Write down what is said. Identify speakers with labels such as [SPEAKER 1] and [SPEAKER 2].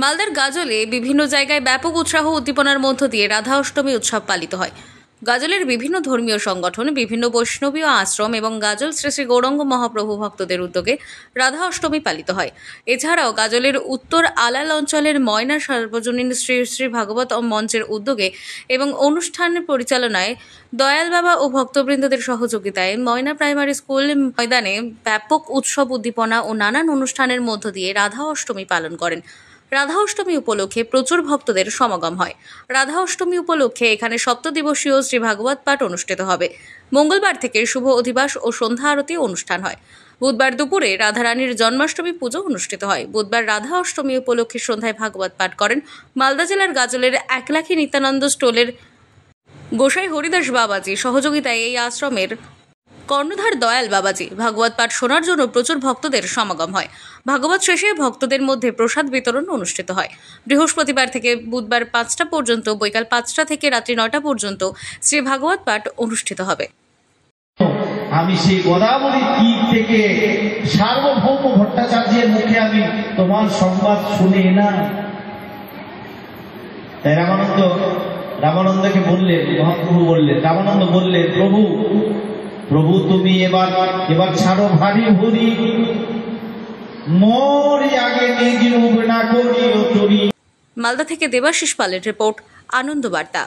[SPEAKER 1] মালদার গাজলে বিভিন্ন জায়গায় ব্যাপক উৎসাহ উদ্দীপনার মধ্য দিয়ে রাধা অষ্টমী উৎসব পালিত হয় গাজলের বিভিন্ন ধর্মীয় সংগঠন বিভিন্ন বৈষ্ণবীয় আশ্রম এবং গাজল শ্রী শ্রী গৌরঙ্গ মহাপ্রভু ভক্তদের উদ্যোগে রাধা অষ্টমী পালিত হয় এছাড়াও গাজলের উত্তর আলাল অঞ্চলের ময়না সার্বজনীন শ্রী শ্রী ভাগবত মঞ্চের উদ্যোগে এবং অনুষ্ঠান পরিচালনায় দয়াল বাবা ও ভক্তবৃন্দদের সহযোগিতায় ময়না প্রাইমারি স্কুল ময়দানে ব্যাপক উৎসব উদ্দীপনা ও নানান অনুষ্ঠানের মধ্য দিয়ে রাধা অষ্টমী পালন করেন রাধা অষ্টমী উপলক্ষে প্রচুর ভক্তদের সমাগম হয় রাধা অষ্টমী উপলক্ষে এখানে সপ্তদিবসীয় শ্রী ভাগবত পাঠ অনুষ্ঠিত হবে মঙ্গলবার থেকে শুভ অধিবাস ও সন্ধ্যা আরতি অনুষ্ঠান হয় বুধবার দুপুরে রাধারানীর জন্মাষ্টমী পুজো অনুষ্ঠিত হয় বুধবার রাধা অষ্টমী উপলক্ষে সন্ধ্যায় ভাগবত পাঠ করেন মালদা জেলার গাজলের একলাখী নিত্যানন্দ স্টোলের গোসাই হরিদাস বাবাজি সহযোগিতায় এই আশ্রমের কর্ণধার দয়াল বাবাজি ভাগবত পাঠ শোনার জন্য প্রচুর ভক্তদের সমাগম হয় ভাগবত শেষে ভক্তদের মধ্যে প্রসাদ বিতরণ অনুষ্ঠিত হয় বৃহস্পতিবার থেকে বুধবার পাঁচটা পর্যন্ত বৈকাল পাঁচটা থেকে রাত্রি নটা পর্যন্ত শ্রী ভাগবত পাঠ অনুষ্ঠিত হবে
[SPEAKER 2] আমি সেই গোদাবরী তীর থেকে সার্বভৌম ভট্টাচার্যের মুখে আমি তোমার সংবাদ শুনে
[SPEAKER 3] না তাই রামানন্দ রামানন্দকে বললেন মহাপ্রভু বললেন রামানন্দ বললেন প্রভু প্রভু তুমি এবার এবার ছাড়ো ভারী ভরি মোর আগে নিজ মুখ না
[SPEAKER 1] করিও চুরি মালদা থেকে দেবাশিস পালের রিপোর্ট আনন্দ বার্তা